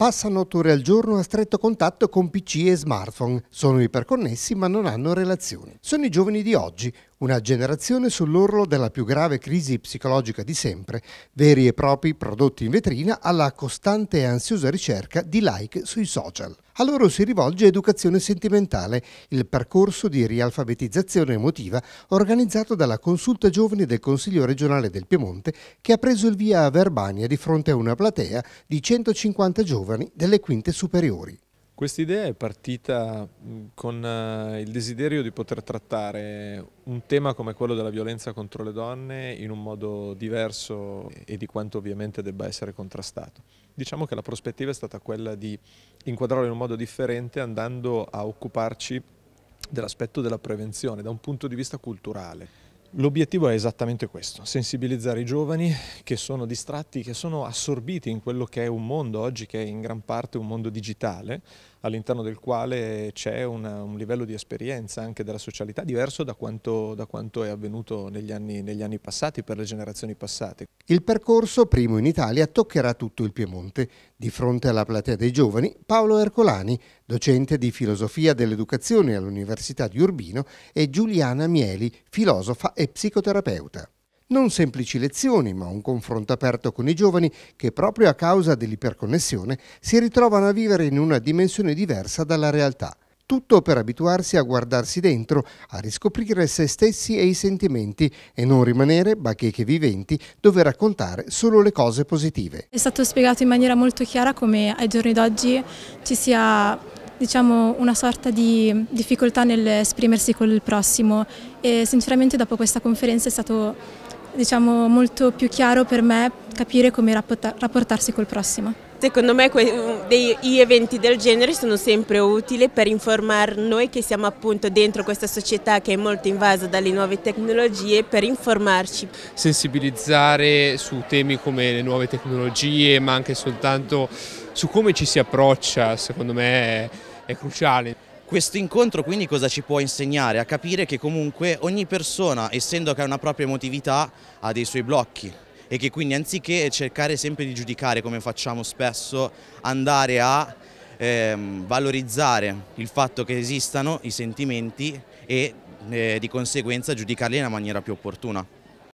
Passano otto ore al giorno a stretto contatto con PC e smartphone, sono iperconnessi ma non hanno relazioni. Sono i giovani di oggi, una generazione sull'orlo della più grave crisi psicologica di sempre, veri e propri prodotti in vetrina alla costante e ansiosa ricerca di like sui social. A loro si rivolge Educazione Sentimentale, il percorso di rialfabetizzazione emotiva organizzato dalla Consulta Giovani del Consiglio regionale del Piemonte che ha preso il via a Verbania di fronte a una platea di 150 giovani delle quinte superiori. Questa idea è partita mm, con eh, il desiderio di poter trattare un tema come quello della violenza contro le donne in un modo diverso e di quanto ovviamente debba essere contrastato. Diciamo che la prospettiva è stata quella di inquadrarlo in un modo differente andando a occuparci dell'aspetto della prevenzione da un punto di vista culturale. L'obiettivo è esattamente questo, sensibilizzare i giovani che sono distratti, che sono assorbiti in quello che è un mondo oggi che è in gran parte un mondo digitale, all'interno del quale c'è un livello di esperienza anche della socialità diverso da quanto, da quanto è avvenuto negli anni, negli anni passati per le generazioni passate. Il percorso, primo in Italia, toccherà tutto il Piemonte. Di fronte alla platea dei giovani, Paolo Ercolani, docente di filosofia dell'educazione all'Università di Urbino, e Giuliana Mieli, filosofa e psicoterapeuta. Non semplici lezioni, ma un confronto aperto con i giovani che proprio a causa dell'iperconnessione si ritrovano a vivere in una dimensione diversa dalla realtà – tutto per abituarsi a guardarsi dentro, a riscoprire se stessi e i sentimenti e non rimanere bacheche viventi dove raccontare solo le cose positive. È stato spiegato in maniera molto chiara come ai giorni d'oggi ci sia diciamo, una sorta di difficoltà nell'esprimersi col prossimo e sinceramente dopo questa conferenza è stato diciamo, molto più chiaro per me capire come rapportarsi col prossimo. Secondo me gli mm, eventi del genere sono sempre utili per informare noi che siamo appunto dentro questa società che è molto invasa dalle nuove tecnologie per informarci. Sensibilizzare su temi come le nuove tecnologie ma anche soltanto su come ci si approccia secondo me è cruciale. Questo incontro quindi cosa ci può insegnare? A capire che comunque ogni persona, essendo che ha una propria emotività, ha dei suoi blocchi, e che quindi anziché cercare sempre di giudicare come facciamo spesso, andare a ehm, valorizzare il fatto che esistano i sentimenti e eh, di conseguenza giudicarli nella maniera più opportuna.